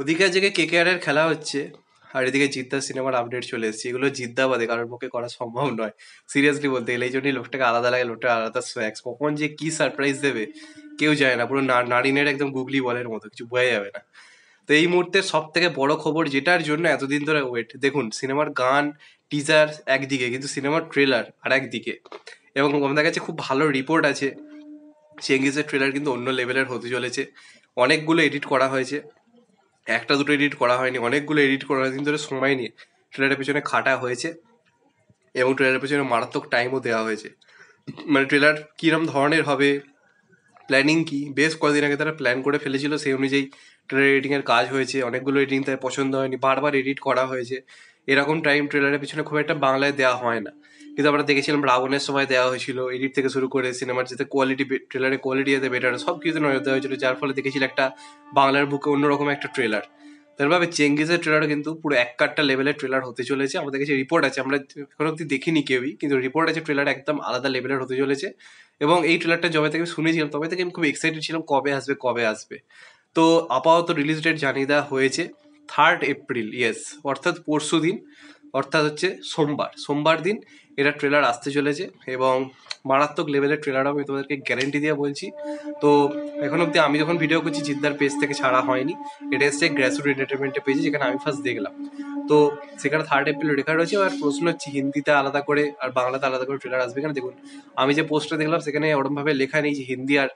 ওদিকে আজকে কেকেআরের খেলা হচ্ছে আর এদিকে জিদ্দা সিনেমার আপডেট চলে এসেছে এগুলো জিদ্দাবাদে কারোর পক্ষে করা সম্ভব নয় সিরিয়াসলি বলতে গেলে এই জন্যই লোকটাকে আলাদা লাগে লোকটা আলাদা স্ন্যাক্স কখন যে কি সারপ্রাইজ দেবে কেউ জানে না পুরো নারিনের একদম গুগলি বলের মতো কিছু বোঝা যাবে না তো এই মুহূর্তে সব থেকে বড় খবর যেটার জন্য এতদিন ধরে ওয়েট দেখুন সিনেমার গান টিজার একদিকে কিন্তু সিনেমার ট্রেলার আর একদিকে এবং আমাদের কাছে খুব ভালো রিপোর্ট আছে চেঙ্গিজের ট্রেলার কিন্তু অন্য লেভেলের হতে চলেছে অনেকগুলো এডিট করা হয়েছে একটা দুটো এডিট করা হয়নি অনেকগুলো এডিট করা দিন ধরে সময় নিয়ে ট্রেলারের পেছনে খাটা হয়েছে এবং ট্রেলারের পেছনে মারাত্মক টাইমও দেওয়া হয়েছে মানে ট্রেলার কীরকম ধরনের হবে প্ল্যানিং কি বেশ কয়েকদিন আগে তারা প্ল্যান করে ফেলেছিল সেই অনুযায়ী ট্রেলার এডিটিংয়ের কাজ হয়েছে অনেকগুলো এডিটিং তার পছন্দ হয়নি বারবার এডিট করা হয়েছে এরকম টাইম ট্রেলারের পিছনে খুব একটা বাংলায় দেওয়া হয় না কিন্তু আমরা দেখেছিলাম রাবণের সময় দেওয়া হয়েছিল এডিট থেকে শুরু করে সিনেমার যাতে কোয়ালিটি ট্রেলারের কোয়ালিটি যাতে বেটার সব কিছুতে নজর দেওয়া হয়েছিল যার ফলে দেখেছিল একটা বাংলার বুকে অন্যরকম একটা ট্রেলার তারপরে চেঙ্গিজের ট্রেলার কিন্তু পুরো এক কাটটা লেভেলের ট্রেলার হতে চলেছে আমাদের কাছে রিপোর্ট আছে আমরা এখন অব্দি দেখিনি কেউই কিন্তু রিপোর্ট আছে ট্রেলার একদম আলাদা লেভেলের হতে চলেছে এবং এই ট্রেলারটা যবে থেকে শুনেছিলাম তবে থেকে আমি খুব এক্সাইটেড ছিলাম কবে আসবে কবে আসবে তো আপাতত রিলিজ ডেট জানিয়ে দেওয়া হয়েছে থার্ড এপ্রিল ইয়েস অর্থাৎ পরশু দিন অর্থাৎ হচ্ছে সোমবার সোমবার দিন এটা ট্রেলার আসতে চলেছে এবং মারাত্মক লেভেলের ট্রেলার আমি তোমাদেরকে গ্যারেন্টি দিয়ে বলছি তো এখন অবধি আমি যখন ভিডিও করছি জিদ্দার পেজ থেকে ছাড়া হয়নি এটা এসছে গ্র্যাসুট এন্টারটেনমেন্টের পেজে যেখানে আমি ফার্স্ট দেখলাম তো সেখানে থার্ড এপ্রিল লেখা রয়েছে আর প্রশ্ন হচ্ছে হিন্দিতে আলাদা করে আর বাংলাতে আলাদা করে ট্রেলার আসবে কেন দেখুন আমি যে পোস্টটা দেখলাম সেখানে ওরমভাবে লেখা নেই যে হিন্দি আর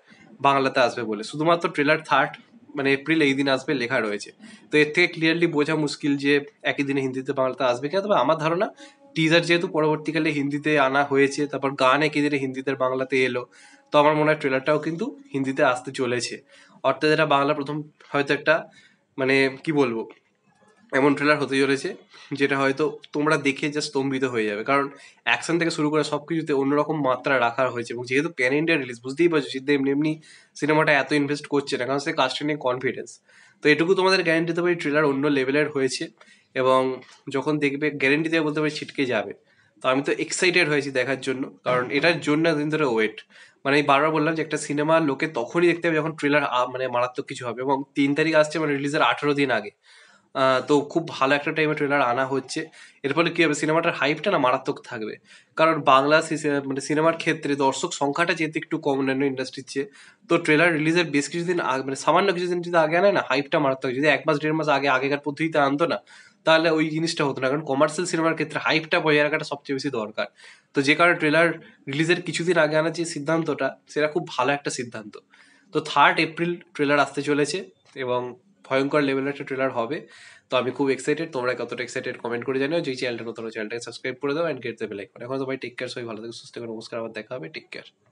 বাংলাতে আসবে বলে শুধুমাত্র ট্রেলার থার্ড মানে এপ্রিল এই দিন আসবে লেখা রয়েছে তো এর থেকে ক্লিয়ারলি বোঝা মুশকিল যে একই দিনে হিন্দিতে বাংলাতে আসবে কিনা তবে আমার ধারণা টিজার যেহেতু পরবর্তীকালে হিন্দিতে আনা হয়েছে তারপর গান একই দিনে হিন্দিতে বাংলাতে এলো তো আমার মনে হয় ট্রেলারটাও কিন্তু হিন্দিতে আসতে চলেছে অর্থাৎ এটা বাংলা প্রথম হয়তো একটা মানে কি বলবো এমন ট্রেলার হতে চলেছে যেটা হয়তো তোমরা দেখে যা স্তম্ভিত হয়ে যাবে কারণ অ্যাকশন থেকে শুরু করে সব কিছুতে অন্যরকম মাত্রা রাখা হয়েছে এবং যেহেতু প্যান ইন্ডিয়া রিলিজ বুঝতেই পারছো সিদ্ধা এমনি এমনি সিনেমাটা এত ইনভেস্ট করছে না কারণ সে কাজটা নিয়ে কনফিডেন্স তো এটুকু তোমাদের গ্যারেন্টি দেবে ট্রেলার অন্য লেভেলের হয়েছে এবং যখন দেখবে গ্যারেন্টি দেবে বলতে পারি ছিটকে যাবে তো আমি তো এক্সাইটেড হয়েছি দেখার জন্য কারণ এটার জন্য দিন ধরে ওয়েট মানে আমি বারবার বললাম যে একটা সিনেমা লোকে তখনই দেখতে হবে যখন ট্রেলার মানে মারাত্মক কিছু হবে এবং তিন তারিখ আসছে মানে রিলিজের আঠেরো দিন আগে তো খুব ভালো একটা টাইমে ট্রেলার আনা হচ্ছে এর ফলে কী হবে সিনেমাটার হাইপটা না মারাত্মক থাকবে কারণ বাংলা মানে সিনেমার ক্ষেত্রে দর্শক সংখ্যাটা যেহেতু একটু কম অন্যান্য ইন্ডাস্ট্রির চেয়ে তো ট্রেলার রিলিজের বেশ কিছুদিন আগে মানে সামান্য কিছুদিন যদি আগে আনে না হাইপটা মারাত্মক যদি এক মাস দেড় মাস আগে আগেকার পদ্ধতিতে আনতো না তাহলে ওই জিনিসটা হতো না কারণ কমার্শিয়াল সিনেমার ক্ষেত্রে হাইপটা বজায় রাখাটা সবচেয়ে বেশি দরকার তো যে কারণে ট্রেলার রিলিজের কিছুদিন আগে আনার যে সিদ্ধান্তটা সেটা খুব ভালো একটা সিদ্ধান্ত তো থার্ড এপ্রিল ট্রেলার আসতে চলেছে এবং ভয়ঙ্কর লেভেলের একটা ট্রেলার হবে তো আমি খুব এক্সাইটেড তোমরা কতটা এক্সাইটেড কমেন্ট করে জানিও যে চ্যানেলটা নতুন চ্যানেলটাকে সাবস্ক্রাইব করে দাও অ্যান্ড গেট দেবে লাইক এখন তো ভাই টেক কেয়ার সবাই ভালো থেকে সুস্থ করে নমস্কার আবার দেখা হবে টেক কেয়ার